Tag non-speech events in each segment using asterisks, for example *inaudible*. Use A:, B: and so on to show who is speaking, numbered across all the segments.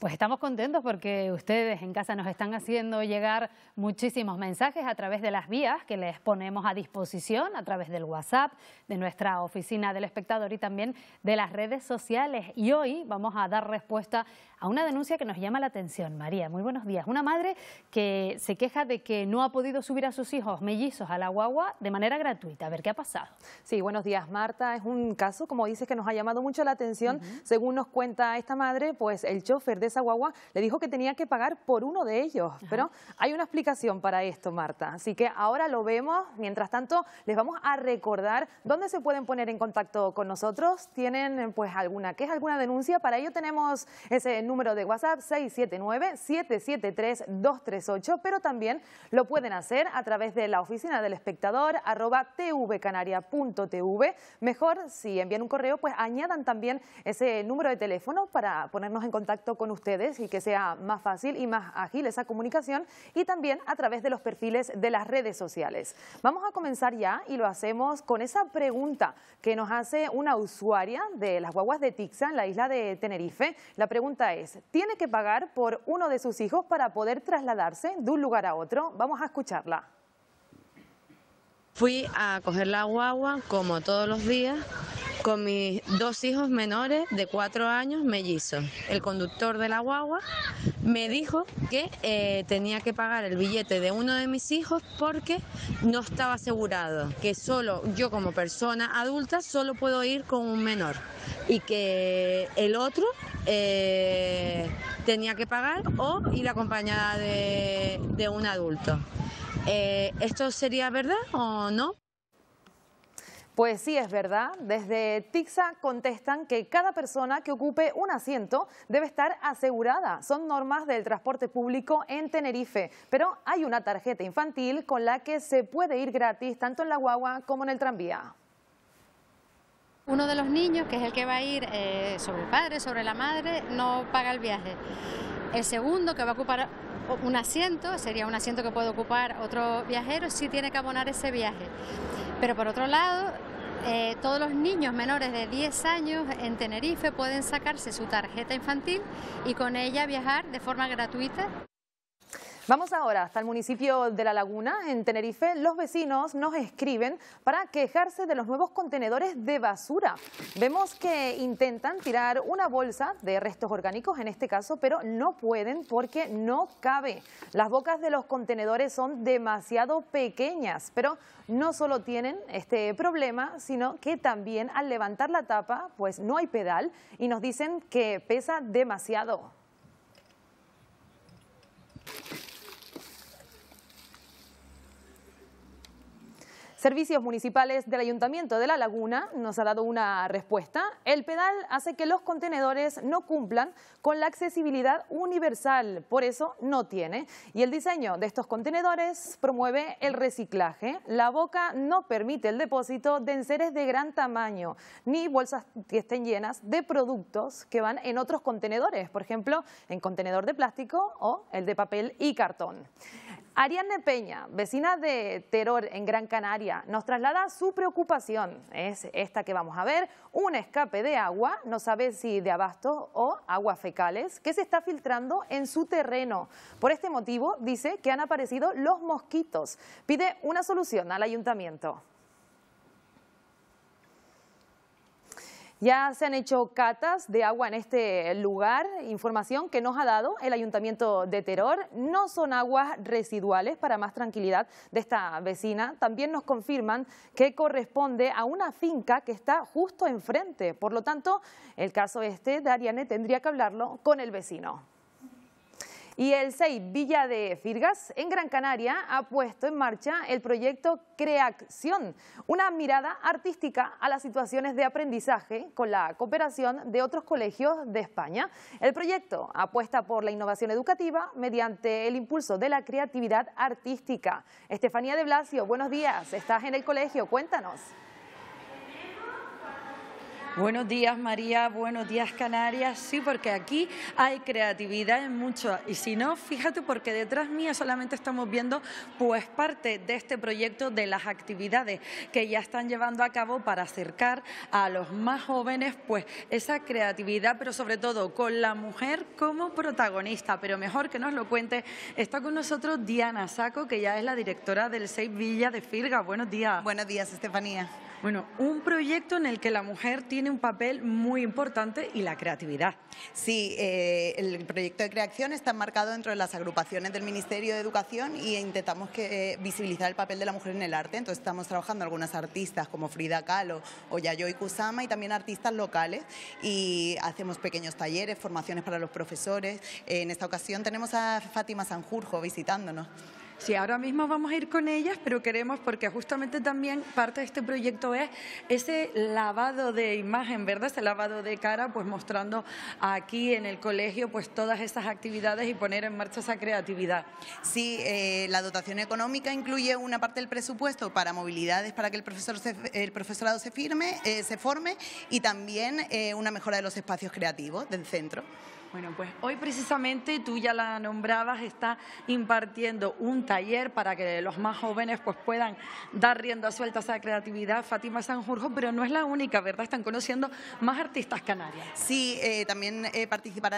A: Pues estamos contentos porque ustedes en casa nos están haciendo llegar muchísimos mensajes a través de las vías que les ponemos a disposición, a través del WhatsApp, de nuestra oficina del espectador y también de las redes sociales. Y hoy vamos a dar respuesta a una denuncia que nos llama la atención. María, muy buenos días. Una madre que se queja de que no ha podido subir a sus hijos mellizos a la guagua de manera gratuita. A ver, ¿qué ha pasado? Sí, buenos días, Marta. Es un caso, como dices, que nos ha llamado mucho la atención. Según nos cuenta esta madre, pues el chofer de esa guagua le dijo que tenía que pagar por uno de ellos. Pero hay una explicación para esto, Marta. Así que ahora lo vemos. Mientras tanto, les vamos a recordar dónde se pueden poner en contacto con nosotros. ¿Tienen pues alguna queja, alguna denuncia? Para ello tenemos ese número de WhatsApp 679-773-238, pero también lo pueden hacer a través de la oficina del espectador arroba tvcanaria.tv. Mejor, si envían un correo, pues añadan también ese número de teléfono para ponernos en contacto con ustedes y que sea más fácil y más ágil esa comunicación y también a través de los perfiles de las redes sociales. Vamos a comenzar ya y lo hacemos con esa pregunta que nos hace una usuaria de las guaguas de Tixa en la isla de Tenerife. La pregunta es, tiene que pagar por uno de sus hijos para poder trasladarse de un lugar a otro. Vamos a escucharla.
B: Fui a coger la guagua como todos los días con mis dos hijos menores de cuatro años mellizos. El conductor de la guagua me dijo que eh, tenía que pagar el billete de uno de mis hijos porque no estaba asegurado, que solo yo como persona adulta solo puedo ir con un menor y que el otro eh, tenía que pagar o ir acompañada de, un adulto.
A: Eh, ¿Esto sería verdad o no? Pues sí, es verdad. Desde TIXA contestan que cada persona que ocupe un asiento debe estar asegurada. Son normas del transporte público en Tenerife, pero hay una tarjeta infantil con la que se puede ir gratis tanto en la guagua como en el tranvía.
C: Uno de los niños, que es el que va a ir eh, sobre el padre, sobre la madre, no paga el viaje. El segundo, que va a ocupar un asiento, sería un asiento que puede ocupar otro viajero, sí tiene que abonar ese viaje. Pero por otro lado, eh, todos los niños menores de 10 años en Tenerife pueden sacarse su tarjeta infantil y con ella viajar de forma gratuita.
A: Vamos ahora hasta el municipio de La Laguna, en Tenerife. Los vecinos nos escriben para quejarse de los nuevos contenedores de basura. Vemos que intentan tirar una bolsa de restos orgánicos en este caso, pero no pueden porque no cabe. Las bocas de los contenedores son demasiado pequeñas, pero no solo tienen este problema, sino que también al levantar la tapa, pues no hay pedal y nos dicen que pesa demasiado. Servicios Municipales del Ayuntamiento de La Laguna nos ha dado una respuesta. El pedal hace que los contenedores no cumplan con la accesibilidad universal, por eso no tiene. Y el diseño de estos contenedores promueve el reciclaje. La boca no permite el depósito de enseres de gran tamaño, ni bolsas que estén llenas de productos que van en otros contenedores, por ejemplo, en contenedor de plástico o el de papel y cartón. Ariane Peña, vecina de Teror en Gran Canaria, nos traslada su preocupación. Es esta que vamos a ver, un escape de agua, no sabe si de abasto o aguas fecales, que se está filtrando en su terreno. Por este motivo, dice que han aparecido los mosquitos. Pide una solución al ayuntamiento. Ya se han hecho catas de agua en este lugar, información que nos ha dado el Ayuntamiento de Teror. No son aguas residuales para más tranquilidad de esta vecina. También nos confirman que corresponde a una finca que está justo enfrente. Por lo tanto, el caso este de Ariane tendría que hablarlo con el vecino. Y el CEI Villa de Firgas, en Gran Canaria, ha puesto en marcha el proyecto Creación, una mirada artística a las situaciones de aprendizaje con la cooperación de otros colegios de España. El proyecto apuesta por la innovación educativa mediante el impulso de la creatividad artística. Estefanía de Blasio, buenos días. Estás en el colegio, cuéntanos.
B: Buenos días María, buenos días Canarias, sí, porque aquí hay creatividad en mucho y si no, fíjate porque detrás mía solamente estamos viendo pues parte de este proyecto de las actividades que ya están llevando a cabo para acercar a los más jóvenes pues esa creatividad, pero sobre todo con la mujer como protagonista, pero mejor que nos lo cuente, está con nosotros Diana Saco, que ya es la directora del Seis Villa de Firga. Buenos días. Buenos días, Estefanía. Bueno, un proyecto en el que la mujer tiene un papel muy importante y la creatividad. Sí, eh, el
D: proyecto de creación está marcado dentro de las agrupaciones del Ministerio de Educación y intentamos que, eh, visibilizar el papel de la mujer en el arte. Entonces estamos trabajando algunas artistas como Frida Kahlo o Yayoi Kusama y también artistas locales y hacemos pequeños talleres, formaciones para los profesores. En esta ocasión tenemos a Fátima Sanjurjo visitándonos. Sí, ahora mismo vamos a ir
B: con ellas, pero queremos, porque justamente también parte de este proyecto es ese lavado de imagen, ¿verdad? Ese lavado de cara, pues mostrando aquí en el colegio pues, todas esas actividades y poner en marcha esa creatividad. Sí, eh, la dotación económica
D: incluye una parte del presupuesto para movilidades para que el, profesorado se firme, eh, se forme y también eh, una mejora de los espacios creativos del centro.
B: Bueno, pues hoy precisamente tú ya la nombrabas, está impartiendo un taller para que los más jóvenes pues puedan dar rienda suelta a esa creatividad, Fátima Sanjurjo, pero no es la única, ¿verdad? Están conociendo más artistas canarias. Sí, eh, también eh,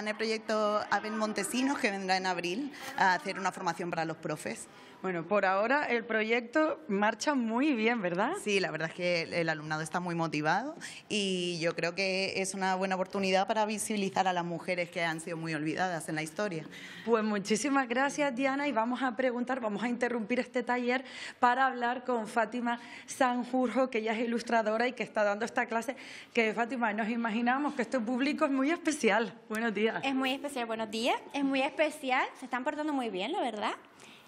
B: en el proyecto
D: Abel Montesinos, que vendrá en abril a hacer una formación para los profes. Bueno, por ahora el proyecto marcha muy bien, ¿verdad? Sí, la verdad es que el alumnado está muy motivado y yo creo que es una buena oportunidad para visibilizar a las mujeres que han sido muy olvidadas
B: en la historia. Pues muchísimas gracias, Diana, y vamos a preguntar, vamos a interrumpir este taller para hablar con Fátima Sanjurjo, que ella es ilustradora y que está dando esta clase, que Fátima, nos imaginamos que este público es muy especial. Buenos días. Es muy especial, buenos
C: días. Es muy especial, se están portando muy bien, la verdad.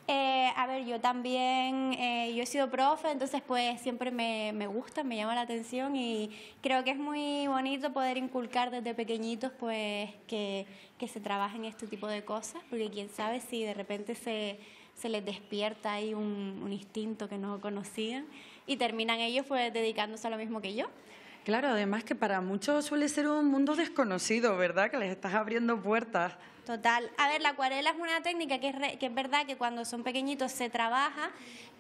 C: Eh, a ver, yo también, eh, yo he sido profe, entonces pues siempre me, gusta, me llama la atención y creo que es muy bonito poder inculcar desde pequeñitos pues que, que se trabajen este tipo de cosas, porque quién sabe si de repente se, se les despierta ahí un, un instinto que no conocían y terminan ellos pues dedicándose a lo mismo que yo.
B: Claro, además que para muchos suele ser un mundo desconocido, ¿verdad? Que les estás abriendo puertas.
C: Total. A ver, la acuarela es una técnica que es, que es verdad que cuando son pequeñitos se trabaja,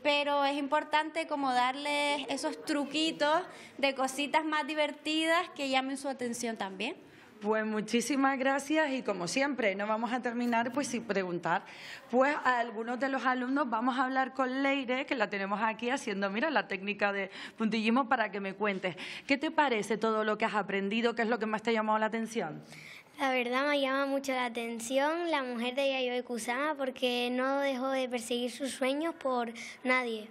C: pero es importante como darles esos truquitos de cositas más divertidas que llamen su atención también.
B: Pues muchísimas gracias y como siempre, no vamos a terminar pues sin preguntar. Pues a algunos de los alumnos vamos a hablar con Leire, que la tenemos aquí haciendo, mira, la técnica de puntillismo para que me cuentes. ¿Qué te parece todo lo que has aprendido? ¿Qué es lo que más te ha llamado la atención? La verdad me llama mucho la atención la mujer de Yayoi Kusama porque no dejó de perseguir sus sueños por nadie.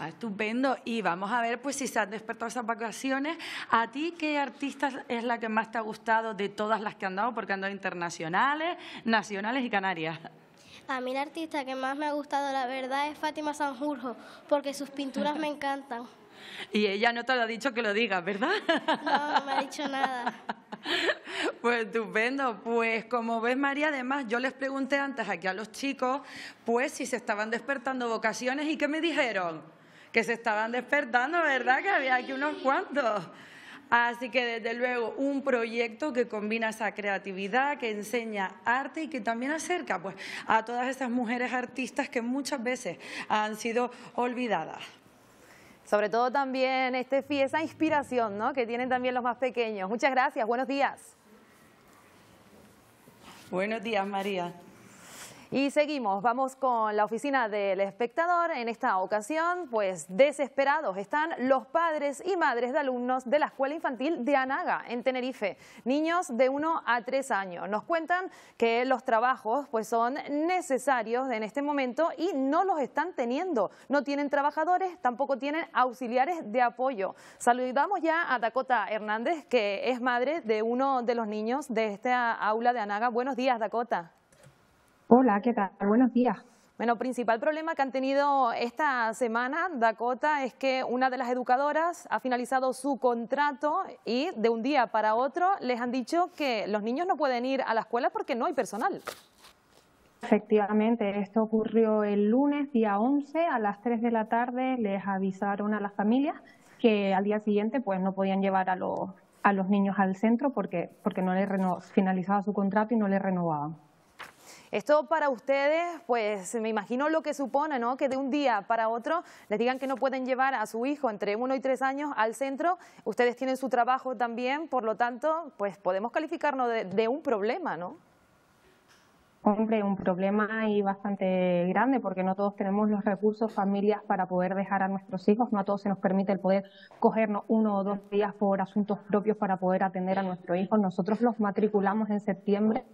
B: Ah, estupendo. Y vamos a ver pues si se han despertado esas vacaciones. ¿A ti qué artista es la que más te ha gustado de todas las que han dado? Porque han dado internacionales, nacionales y Canarias. A mí la artista que más me ha gustado, la verdad, es Fátima Sanjurjo, porque sus pinturas me encantan. *laughs* Y ella no te lo ha dicho que lo digas, ¿verdad? No, no me ha dicho nada. *laughs* Pues estupendo. Pues como ves, María, además yo les pregunté antes aquí a los chicos, pues si se estaban despertando vocaciones y qué me dijeron que se estaban despertando, ¿verdad? Que había aquí unos cuantos. Así que desde luego un proyecto que combina esa creatividad, que enseña arte y que también acerca pues, a todas esas mujeres artistas que muchas veces han sido
A: olvidadas. Sobre todo también, Estefi, esa inspiración ¿no? que tienen también los más pequeños. Muchas gracias, buenos días.
B: Buenos días, María.
A: Y seguimos, vamos con la oficina del espectador. En esta ocasión, pues desesperados están los padres y madres de alumnos de la Escuela Infantil de Anaga, en Tenerife. Niños de 1 a 3 años. Nos cuentan que los trabajos pues, son necesarios en este momento y no los están teniendo. No tienen trabajadores, tampoco tienen auxiliares de apoyo. Saludamos ya a Dakota Hernández, que es madre de uno de los niños de esta aula de Anaga. Buenos días, Dakota.
C: Hola, ¿qué tal? Buenos días.
A: Bueno, principal problema que han tenido esta semana, Dakota, es que una de las educadoras ha finalizado su contrato y de un día para otro les han dicho que los niños no pueden ir a la escuela porque no hay personal.
C: Efectivamente, esto ocurrió el lunes, día 11, a las 3 de la tarde les avisaron a las familias que al día siguiente pues no podían llevar a los, a los niños al centro porque, porque no les finalizaba su contrato y no les renovaban.
A: Esto para ustedes, pues me imagino lo que supone, ¿no? Que de un día para otro les digan que no pueden llevar a su hijo entre uno y tres años al centro. Ustedes tienen su trabajo también, por lo tanto, pues podemos calificarnos de, de un problema, ¿no?
C: Hombre, un problema ahí bastante grande porque no todos tenemos los recursos, familias para poder dejar a nuestros hijos, no a todos se nos permite el poder cogernos uno o dos días por asuntos propios para poder atender a nuestros hijos. Nosotros los matriculamos en septiembre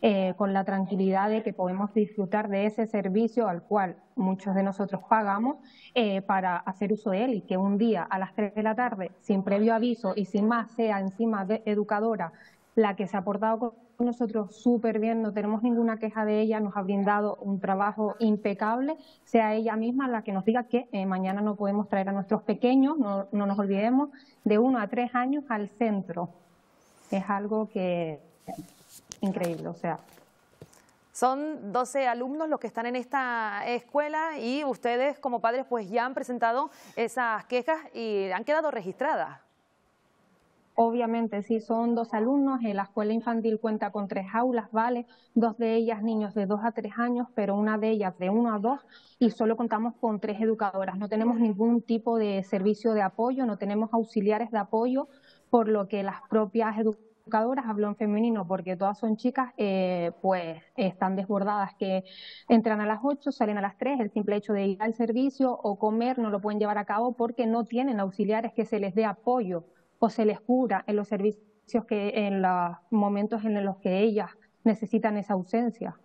C: eh, con la tranquilidad de que podemos disfrutar de ese servicio al cual muchos de nosotros pagamos eh, para hacer uso de él y que un día a las 3 de la tarde, sin previo aviso y sin más, sea encima de educadora la que se ha portado con nosotros súper bien, no tenemos ninguna queja de ella, nos ha brindado un trabajo impecable, sea ella misma la que nos diga que eh, mañana no podemos traer a nuestros pequeños, no, no nos olvidemos, de uno a tres años al centro. Es algo que increíble, o sea.
A: Son 12 alumnos los que están en esta
C: escuela y ustedes
A: como padres pues ya han presentado esas quejas y han quedado registradas.
C: Obviamente, sí, son dos alumnos. Eh, la escuela infantil cuenta con tres aulas, ¿vale? Dos de ellas niños de dos a tres años, pero una de ellas de uno a dos y solo contamos con tres educadoras. No tenemos ningún tipo de servicio de apoyo, no tenemos auxiliares de apoyo, por lo que las propias educadoras educadoras, hablo en femenino porque todas son chicas, eh, pues están desbordadas, que entran a las 8, salen a las 3, el simple hecho de ir al servicio o comer no lo pueden llevar a cabo porque no tienen auxiliares que se les dé apoyo o se les cura en los servicios que en los momentos en los que ellas necesitan esa ausencia.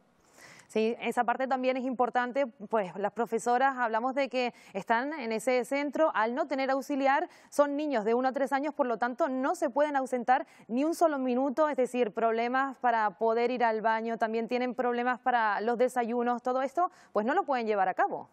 A: Sí, esa parte también es importante, pues las profesoras hablamos de que están en ese centro, al no tener auxiliar, son niños de uno a tres años, por lo tanto no se pueden ausentar ni un solo minuto, es decir, problemas para poder ir al baño, también tienen problemas para los desayunos, todo esto, pues no lo pueden llevar a cabo.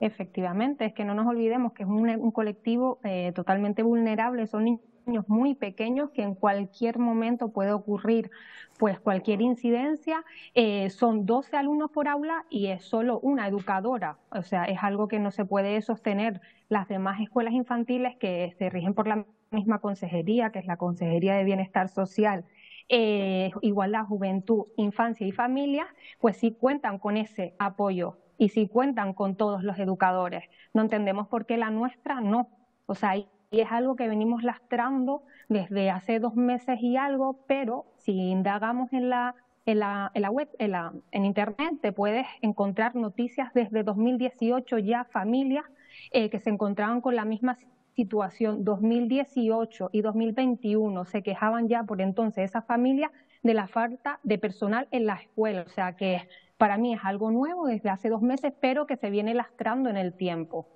C: Efectivamente, es que no nos olvidemos que es un, colectivo eh, totalmente vulnerable, son niños muy pequeños que en cualquier momento puede ocurrir pues cualquier incidencia. Eh, son 12 alumnos por aula y es solo una educadora, o sea, es algo que no se puede sostener. Las demás escuelas infantiles que se rigen por la misma consejería, que es la Consejería de Bienestar Social, eh, igualdad, juventud, infancia y Familia, pues sí cuentan con ese apoyo y si cuentan con todos los educadores. No entendemos por qué la nuestra no. O sea, y es algo que venimos lastrando desde hace dos meses y algo, pero si indagamos en la, en la, en web, en, Internet, te puedes encontrar noticias desde 2018 ya familias eh, que se encontraban con la misma situación 2018 y 2021 se quejaban ya por entonces esas familias de la falta de personal en la escuela. O sea que para mí es algo nuevo desde hace dos meses, pero que se viene lastrando en el tiempo.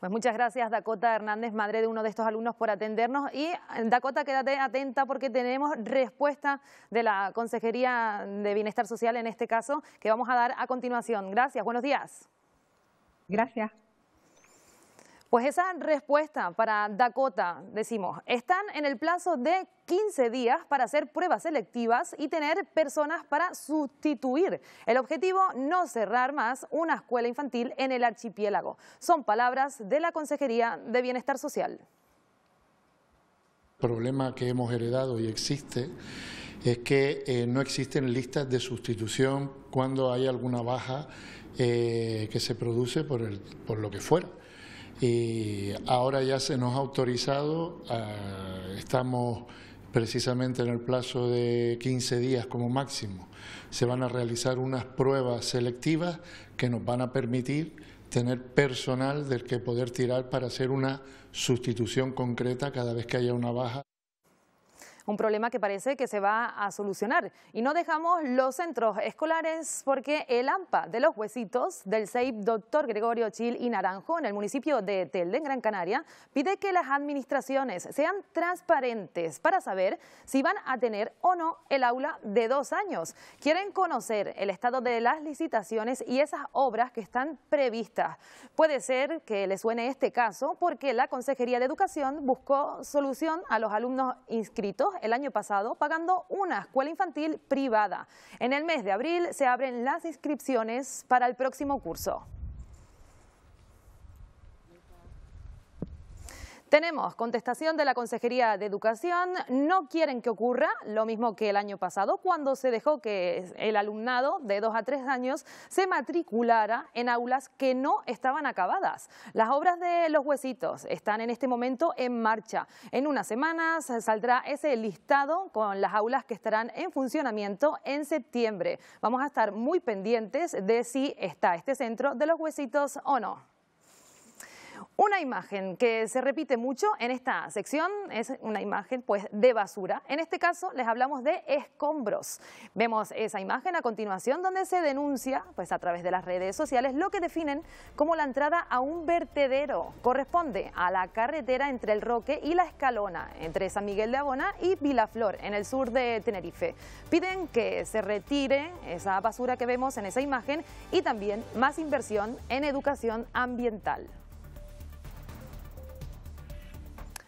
A: Pues muchas gracias Dakota Hernández, madre de uno de estos alumnos, por atendernos. Y eh, Dakota, quédate atenta porque tenemos respuesta de la Consejería de Bienestar Social en este caso, que vamos a dar a continuación. Gracias, buenos días. Gracias. Pues esa respuesta para Dakota, decimos, están en el plazo de 15 días para hacer pruebas selectivas y tener personas para sustituir. El objetivo, no cerrar más una escuela infantil en el archipiélago. Son palabras de la Consejería de Bienestar Social. El
B: problema que hemos heredado y existe es que eh, no existen listas de sustitución cuando hay alguna baja eh, que se produce por, el, por lo que fuera y ahora ya se nos ha autorizado, ah, estamos precisamente en el plazo de 15 días como máximo. Se van a realizar unas pruebas selectivas que nos van a permitir tener personal del que poder tirar para hacer una sustitución concreta cada vez que haya una baja
A: un problema que parece que se va a solucionar. Y no dejamos los centros escolares porque el AMPA de los huesitos del CEIP Doctor Gregorio Chil y Naranjo en el municipio de Telde, en Gran Canaria, pide que las administraciones sean transparentes para saber si van a tener o no el aula de dos años. Quieren conocer el estado de las licitaciones y esas obras que están previstas. Puede ser que les suene este caso porque la Consejería de Educación buscó solución a los alumnos inscritos el año pasado pagando una escuela infantil privada. En el mes de abril se abren las inscripciones para el próximo curso. Tenemos contestación de la Consejería de Educación. No quieren que ocurra lo mismo que el año pasado, cuando se dejó que el alumnado de dos a tres años se matriculara en aulas que no estaban acabadas. Las obras de los huesitos están en este momento en marcha. En unas semanas saldrá ese listado con las aulas que estarán en funcionamiento en septiembre. Vamos a estar muy pendientes de si está este centro de los huesitos o no. Una imagen que se repite mucho en esta sección es una imagen pues, de basura. En este caso les hablamos de escombros. Vemos esa imagen a continuación donde se denuncia pues, a través de las redes sociales lo que definen como la entrada a un vertedero. Corresponde a la carretera entre el Roque y la Escalona, entre San Miguel de Abona y Vilaflor, en el sur de Tenerife. Piden que se retire esa basura que vemos en esa imagen y también más inversión en educación ambiental.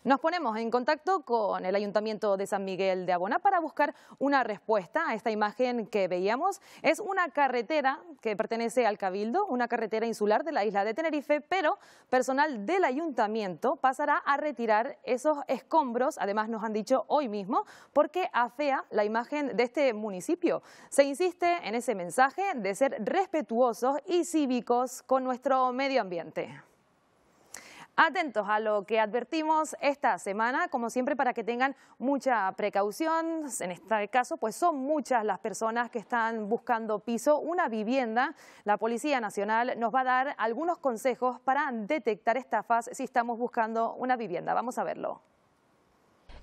A: Nos ponemos en contacto con el Ayuntamiento de San Miguel de Abona para buscar una respuesta a esta imagen que veíamos. Es una carretera que pertenece al Cabildo, una carretera insular de la isla de Tenerife, pero personal del Ayuntamiento pasará a retirar esos escombros, además nos han dicho hoy mismo, porque afea la imagen de este municipio. Se insiste en ese mensaje de ser respetuosos y cívicos con nuestro medio ambiente. Atentos a lo que advertimos esta semana, como siempre para que tengan mucha precaución, en este caso pues son muchas las personas que están buscando piso, una vivienda. La Policía Nacional nos va a dar algunos consejos para detectar estafas si estamos buscando una vivienda. Vamos a verlo.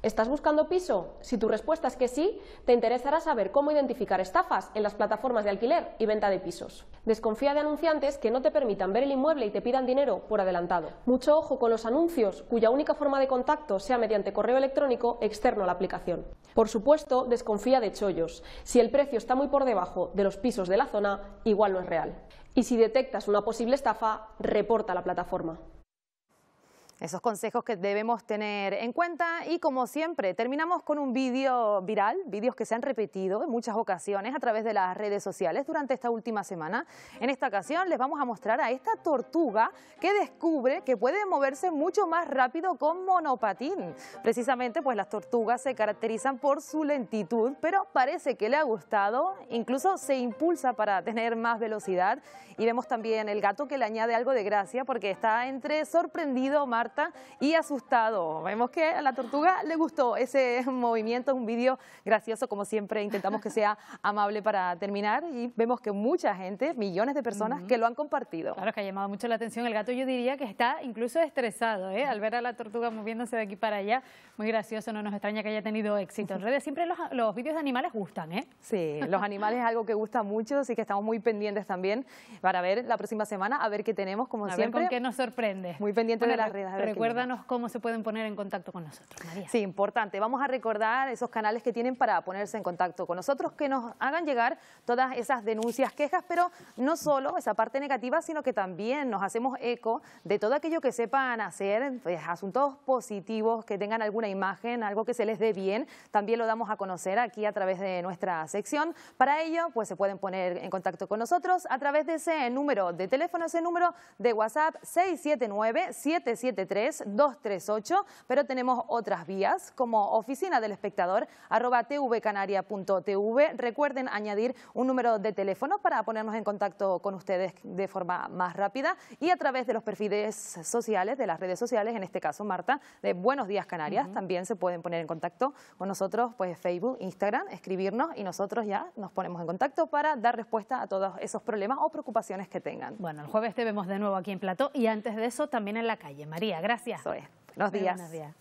C: ¿Estás buscando piso? Si tu respuesta es que sí, te interesará saber cómo identificar estafas en las plataformas de alquiler y venta de pisos. Desconfía de anunciantes que no te permitan ver el inmueble y te pidan dinero por adelantado. Mucho ojo con los anuncios cuya única forma de contacto sea mediante correo electrónico externo a la aplicación. Por supuesto, desconfía de chollos. Si el precio está muy por debajo de los pisos de la zona, igual no es real. Y si detectas una posible estafa,
A: reporta a la plataforma. Esos consejos que debemos tener en cuenta y como siempre terminamos con un vídeo viral, vídeos que se han repetido en muchas ocasiones a través de las redes sociales durante esta última semana. En esta ocasión les vamos a mostrar a esta tortuga que descubre que puede moverse mucho más rápido con monopatín. Precisamente pues las tortugas se caracterizan por su lentitud, pero parece que le ha gustado, incluso se impulsa para tener más velocidad y vemos también el gato que le añade algo de gracia porque está entre sorprendido, Marta y asustado. Vemos que a la tortuga le gustó ese *laughs* movimiento, un vídeo gracioso como siempre, intentamos que sea *laughs* amable para terminar y vemos que mucha gente, millones de personas que lo han compartido. Claro que ha llamado mucho la atención el gato, yo diría que está incluso estresado ¿eh? al ver a la tortuga moviéndose de aquí para allá, muy gracioso, no nos extraña que haya tenido éxito en redes, siempre los, los vídeos de animales gustan, ¿eh? Sí, los animales es algo que gusta mucho, así que estamos muy pendientes también para ver la próxima semana, a ver qué tenemos, como a siempre. Ver qué nos sorprende. Muy pendiente de las redes. Recuérdanos cómo se pueden poner en contacto con nosotros, Sí, importante. Vamos a recordar esos canales que tienen para ponerse en contacto con nosotros, que nos hagan llegar todas esas denuncias, quejas, pero no solo esa parte negativa, sino que también nos hacemos eco de todo aquello que sepan hacer, pues, asuntos positivos, que tengan alguna imagen, algo que se les dé bien, también lo damos a conocer aquí a través de nuestra sección. Para ello, pues se pueden poner en contacto con nosotros a través de ese número de teléfono, ese número de WhatsApp 679 779 3238, 238 pero tenemos otras vías como oficina del espectador arroba tvcanaria.tv. Recuerden añadir un número de teléfono para ponernos en contacto con ustedes de forma más rápida y a través de los perfiles sociales, de las redes sociales, en este caso Marta, de Buenos Días Canarias, también se pueden poner en contacto con nosotros, pues Facebook, Instagram, escribirnos y nosotros ya nos ponemos en contacto para dar respuesta a todos esos problemas o preocupaciones que tengan. Bueno, el jueves te vemos de nuevo aquí en Plató y antes de eso también en la calle. María. María, gracias. Soy. Buenos días. Buenos días.